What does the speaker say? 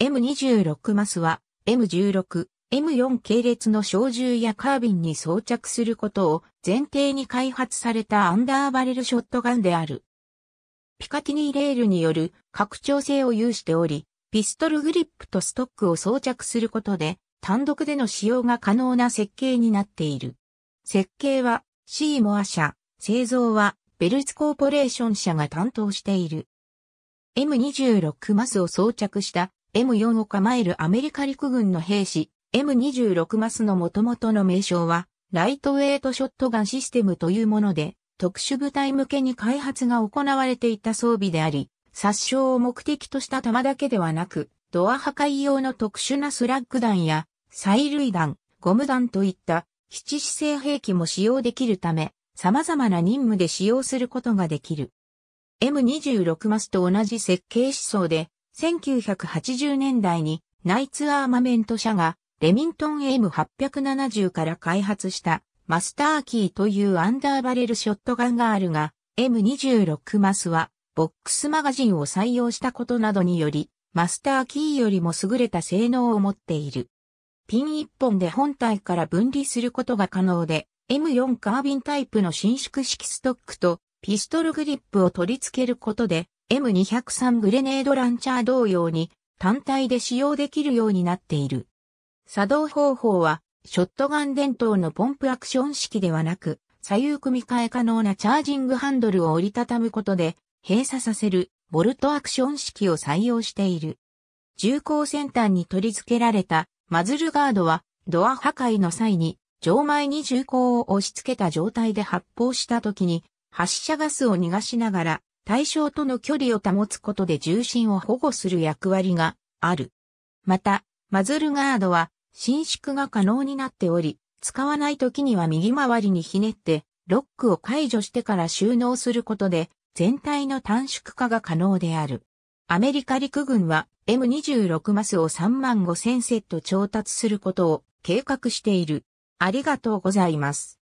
M26 マスは M16、M4 系列の小銃やカービンに装着することを前提に開発されたアンダーバレルショットガンである。ピカティニーレールによる拡張性を有しており、ピストルグリップとストックを装着することで単独での使用が可能な設計になっている。設計はシーモア社、製造はベルツコーポレーション社が担当している。M26 マスを装着した M4 を構えるアメリカ陸軍の兵士、M26 マスの元々の名称は、ライトウェイトショットガンシステムというもので、特殊部隊向けに開発が行われていた装備であり、殺傷を目的とした弾だけではなく、ドア破壊用の特殊なスラッグ弾や、催涙弾、ゴム弾といった、七姿勢兵器も使用できるため、様々な任務で使用することができる。M26 マスと同じ設計思想で、1980年代にナイツアーマメント社がレミントン M870 から開発したマスターキーというアンダーバレルショットガンがあるが M26 マスはボックスマガジンを採用したことなどによりマスターキーよりも優れた性能を持っている。ピン1本で本体から分離することが可能で M4 カービンタイプの伸縮式ストックとピストルグリップを取り付けることで M203 グレネードランチャー同様に単体で使用できるようになっている。作動方法は、ショットガン伝統のポンプアクション式ではなく、左右組み替え可能なチャージングハンドルを折りたたむことで、閉鎖させる、ボルトアクション式を採用している。重工先端に取り付けられたマズルガードは、ドア破壊の際に、上前に重工を押し付けた状態で発砲した時に、発射ガスを逃がしながら、対象との距離を保つことで重心を保護する役割がある。また、マズルガードは伸縮が可能になっており、使わない時には右回りにひねって、ロックを解除してから収納することで、全体の短縮化が可能である。アメリカ陸軍は M26 マスを3万5000セット調達することを計画している。ありがとうございます。